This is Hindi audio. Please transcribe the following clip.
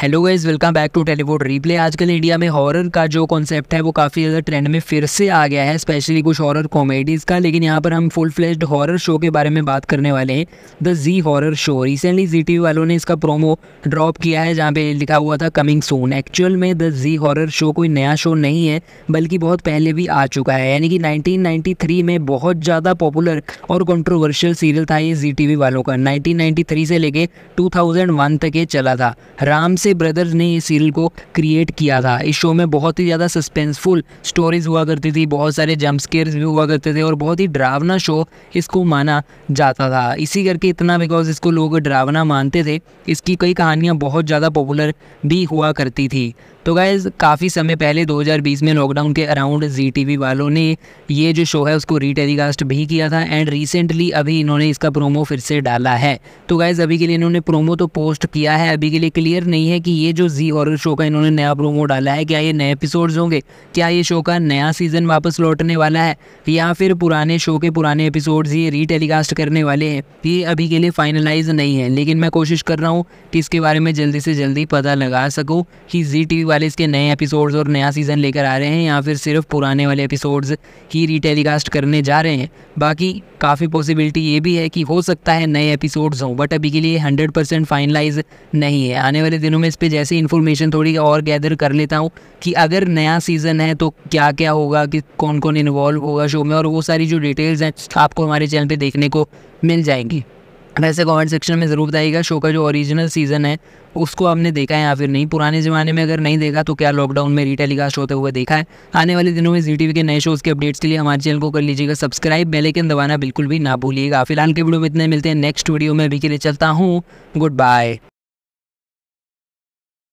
hello guys welcome back to Telewood replay आजकल इंडिया में हॉरर का जो कॉन्सेप्ट है वो काफ़ी ज़्यादा ट्रेंड में फिर से आ गया है स्पेशली कुछ हॉरर कॉमेडीज़ का लेकिन यहाँ पर हम फुल फ्लेज्ड हॉरर शो के बारे में बात करने वाले हैं the Zee horror show recently Zee T वालों ने इसका प्रोमो ड्रॉप किया है जहाँ पे लिखा हुआ था कमिंग सोन एक्चुअल में द जी हॉरर शो कोई नया शो नहीं है बल्कि बहुत पहले भी आ चुका है यानी कि नाइनटीन में बहुत ज़्यादा पॉपुलर और कॉन्ट्रोवर्शियल सीरियल था ये जी वालों का नाइनटीन से लेके टू तक ये चला था राम से से ब्रदर्स ने ये सीरियल को क्रिएट किया था इस शो में बहुत ही ज़्यादा सस्पेंसफुल स्टोरीज हुआ करती थी बहुत सारे जम्पस्केयर्स भी हुआ करते थे और बहुत ही डरावना शो इसको माना जाता था इसी करके इतना बिकॉज इसको लोग डरावना मानते थे इसकी कई कहानियाँ बहुत ज़्यादा पॉपुलर भी हुआ करती थी तो गाइज काफ़ी समय पहले 2020 में लॉकडाउन के अराउंड जी टी वालों ने ये जो शो है उसको रीटेलीकास्ट भी किया था एंड रिसेंटली अभी इन्होंने इसका प्रोमो फिर से डाला है तो गाइज अभी के लिए इन्होंने प्रोमो तो पोस्ट किया है अभी के लिए क्लियर नहीं है हैं कि ये जो जी और शो का इन्होंने नया प्रोमो डाला है क्या ये नए एपिसोड्स होंगे क्या ये शो का नया सीज़न वापस लौटने वाला है या फिर पुराने शो के पुराने एपिसोड्स ये रीटेलीकास्ट करने वाले हैं ये अभी के लिए फाइनलाइज नहीं है लेकिन मैं कोशिश कर रहा हूँ कि इसके बारे में जल्दी से जल्दी पता लगा सकूँ कि जी टी वाले इसके नए एपिसोड्स और नया सीज़न लेकर आ रहे हैं या फिर सिर्फ पुराने वाले एपिसोड्स ही रीटेलीकास्ट करने जा रहे हैं बाकी काफ़ी पॉसिबिलिटी ये भी है कि हो सकता है नए एपिसोड्स हों बट अभी के लिए हंड्रेड परसेंट फाइनलाइज नहीं है आने वाले दिनों में इस पर जैसे इन्फॉर्मेशन थोड़ी और गैदर कर लेता हूँ कि अगर नया सीज़न है तो क्या क्या होगा कि कौन कौन इन्वॉल्व होगा शो में और वो सारी जो डिटेल्स हैं आपको हमारे चैनल पर देखने को मिल जाएंगी वैसे कमेंट सेक्शन में ज़रूर बताइएगा शो का जो ओरिजिनल सीज़न है उसको आपने देखा है या फिर नहीं पुराने ज़माने में अगर नहीं देखा तो क्या लॉकडाउन में रीटेलीकास्ट होते हुए देखा है आने वाले दिनों में जी के नए शोज़ के अपडेट्स के लिए हमारे चैनल को कर लीजिएगा सब्सक्राइब आइकन दबाना बिल्कुल भी ना भूलिएगा फिलहाल के वीडियो में इतने मिलते हैं नेक्स्ट वीडियो में अभी के लिए चलता हूँ गुड बाय